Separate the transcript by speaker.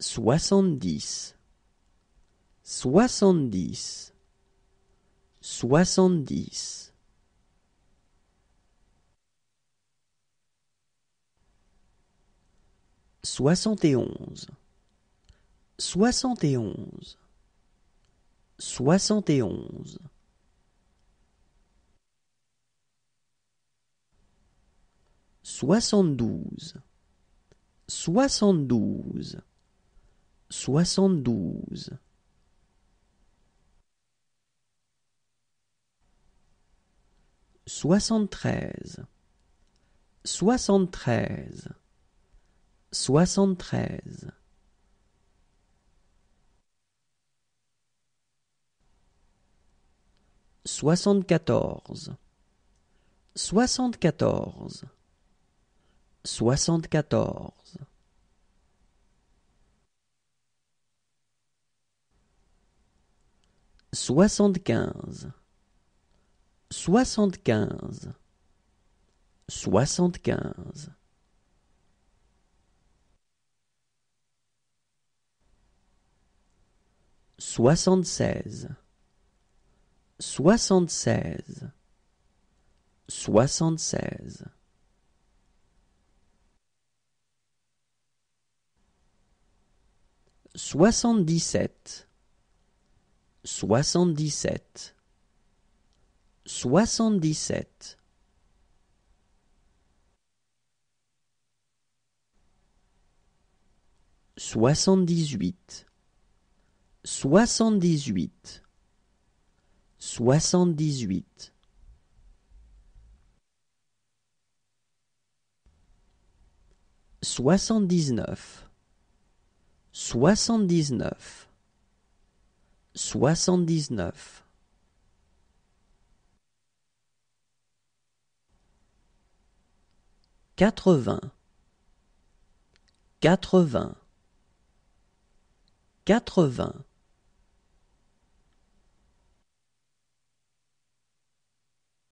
Speaker 1: soixante-dix, soixante-dix, soixante-dix. Soixante et onze, soixante et onze, soixante et onze. Soixante-douze, soixante-douze, soixante-douze soixante-treize soixante-treize soixante-treize soixante-quatorze soixante-quatorze soixante-quatorze soixante-quinze, soixante-quinze, soixante-quinze. Soixante-seize, soixante-seize, soixante-seize. Soixante-dix-sept, soixante-dix-sept, soixante-dix-sept. Soixante-dix-huit, soixante-dix-huit, soixante-dix-huit. Soixante-dix-neuf, soixante-dix-neuf soixante-dix-neuf. Quatre-vingts, quatre-vingts, quatre-vingts.